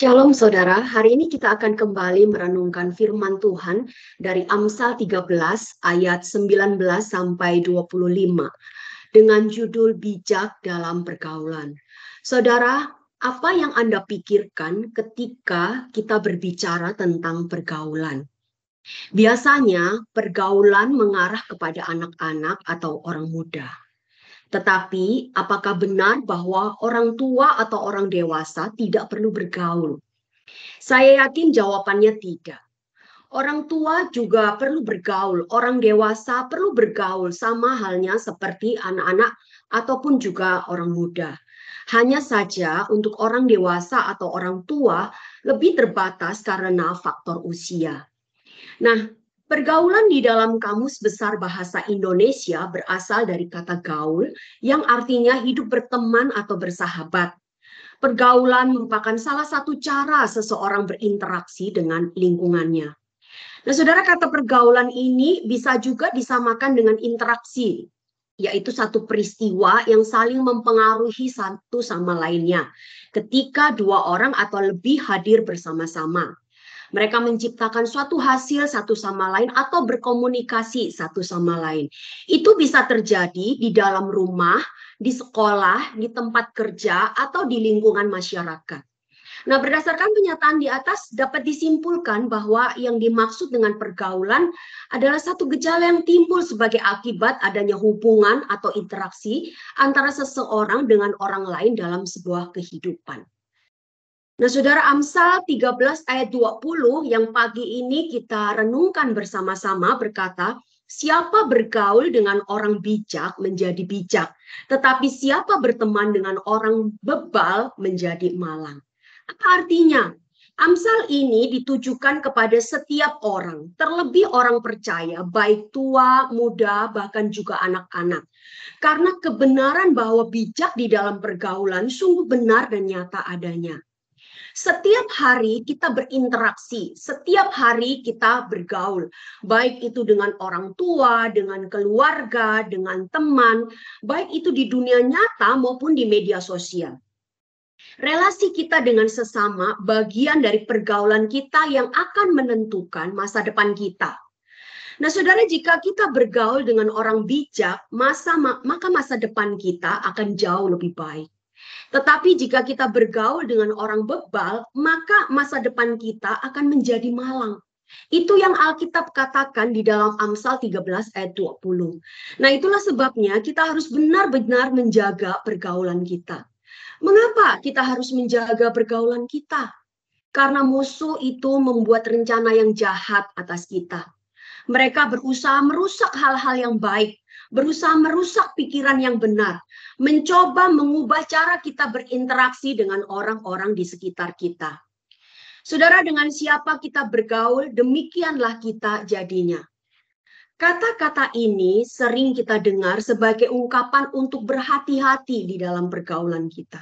Shalom saudara, hari ini kita akan kembali merenungkan firman Tuhan dari Amsal 13 ayat 19 sampai 25 dengan judul bijak dalam pergaulan. Saudara, apa yang Anda pikirkan ketika kita berbicara tentang pergaulan? Biasanya pergaulan mengarah kepada anak-anak atau orang muda. Tetapi, apakah benar bahwa orang tua atau orang dewasa tidak perlu bergaul? Saya yakin jawabannya tidak. Orang tua juga perlu bergaul, orang dewasa perlu bergaul, sama halnya seperti anak-anak ataupun juga orang muda. Hanya saja, untuk orang dewasa atau orang tua lebih terbatas karena faktor usia. Nah, Pergaulan di dalam Kamus Besar Bahasa Indonesia berasal dari kata gaul yang artinya hidup berteman atau bersahabat. Pergaulan merupakan salah satu cara seseorang berinteraksi dengan lingkungannya. Nah, saudara, kata pergaulan ini bisa juga disamakan dengan interaksi, yaitu satu peristiwa yang saling mempengaruhi satu sama lainnya ketika dua orang atau lebih hadir bersama-sama. Mereka menciptakan suatu hasil satu sama lain atau berkomunikasi satu sama lain. Itu bisa terjadi di dalam rumah, di sekolah, di tempat kerja, atau di lingkungan masyarakat. Nah, berdasarkan pernyataan di atas dapat disimpulkan bahwa yang dimaksud dengan pergaulan adalah satu gejala yang timbul sebagai akibat adanya hubungan atau interaksi antara seseorang dengan orang lain dalam sebuah kehidupan. Nah, Saudara Amsal 13 ayat 20 yang pagi ini kita renungkan bersama-sama berkata, siapa bergaul dengan orang bijak menjadi bijak, tetapi siapa berteman dengan orang bebal menjadi malang. Apa artinya? Amsal ini ditujukan kepada setiap orang, terlebih orang percaya, baik tua, muda, bahkan juga anak-anak. Karena kebenaran bahwa bijak di dalam pergaulan sungguh benar dan nyata adanya. Setiap hari kita berinteraksi, setiap hari kita bergaul, baik itu dengan orang tua, dengan keluarga, dengan teman, baik itu di dunia nyata maupun di media sosial. Relasi kita dengan sesama bagian dari pergaulan kita yang akan menentukan masa depan kita. Nah, saudara, jika kita bergaul dengan orang bijak, masa maka masa depan kita akan jauh lebih baik. Tetapi jika kita bergaul dengan orang bebal, maka masa depan kita akan menjadi malang. Itu yang Alkitab katakan di dalam Amsal 13 ayat 20. Nah itulah sebabnya kita harus benar-benar menjaga pergaulan kita. Mengapa kita harus menjaga pergaulan kita? Karena musuh itu membuat rencana yang jahat atas kita. Mereka berusaha merusak hal-hal yang baik berusaha merusak pikiran yang benar, mencoba mengubah cara kita berinteraksi dengan orang-orang di sekitar kita. Saudara, dengan siapa kita bergaul, demikianlah kita jadinya. Kata-kata ini sering kita dengar sebagai ungkapan untuk berhati-hati di dalam pergaulan kita.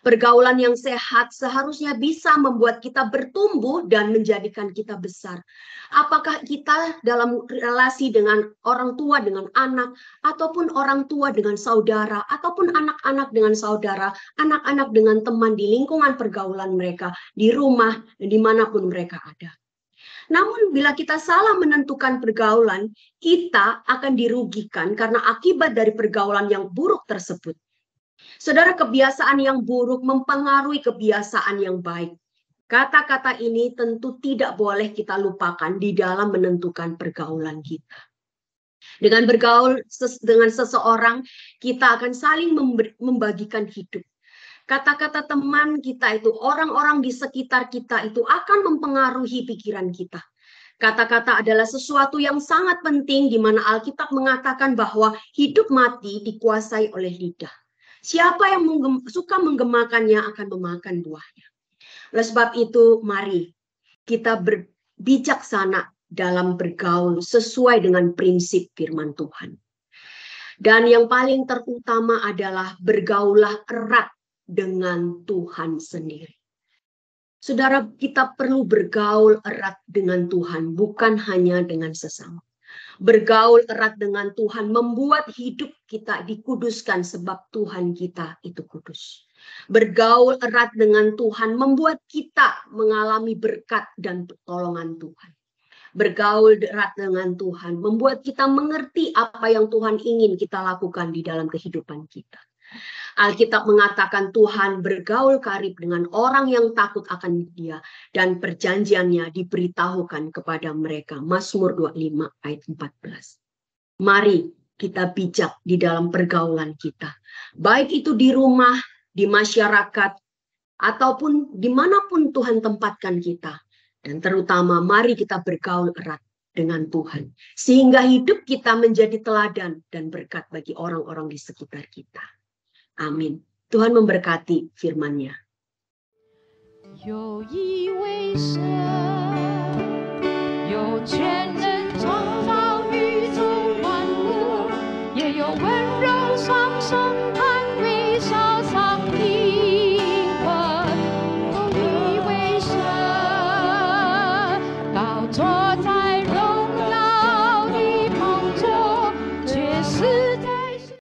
Pergaulan yang sehat seharusnya bisa membuat kita bertumbuh dan menjadikan kita besar. Apakah kita dalam relasi dengan orang tua dengan anak ataupun orang tua dengan saudara ataupun anak-anak dengan saudara, anak-anak dengan teman di lingkungan pergaulan mereka, di rumah, dimanapun mereka ada. Namun bila kita salah menentukan pergaulan, kita akan dirugikan karena akibat dari pergaulan yang buruk tersebut. Saudara, kebiasaan yang buruk mempengaruhi kebiasaan yang baik. Kata-kata ini tentu tidak boleh kita lupakan di dalam menentukan pergaulan kita. Dengan bergaul ses dengan seseorang, kita akan saling membagikan hidup. Kata-kata teman kita itu, orang-orang di sekitar kita itu akan mempengaruhi pikiran kita. Kata-kata adalah sesuatu yang sangat penting di mana Alkitab mengatakan bahwa hidup mati dikuasai oleh lidah. Siapa yang menggem, suka menggemakannya akan memakan buahnya. Oleh sebab itu, mari kita berbijaksana dalam bergaul sesuai dengan prinsip firman Tuhan. Dan yang paling terutama adalah bergaulah erat dengan Tuhan sendiri. Saudara, kita perlu bergaul erat dengan Tuhan, bukan hanya dengan sesama bergaul erat dengan Tuhan, membuat hidup kita dikuduskan sebab Tuhan kita itu kudus. Bergaul erat dengan Tuhan membuat kita mengalami berkat dan pertolongan Tuhan bergaul erat dengan Tuhan, membuat kita mengerti apa yang Tuhan ingin kita lakukan di dalam kehidupan kita. Alkitab mengatakan Tuhan bergaul karib dengan orang yang takut akan dia dan perjanjiannya diberitahukan kepada mereka. Mazmur 25 ayat 14. Mari kita bijak di dalam pergaulan kita. Baik itu di rumah, di masyarakat, ataupun dimanapun Tuhan tempatkan kita. Dan terutama mari kita bergaul erat dengan Tuhan. Sehingga hidup kita menjadi teladan dan berkat bagi orang-orang di sekitar kita. Amin. Tuhan memberkati firman-Nya. 有一位神。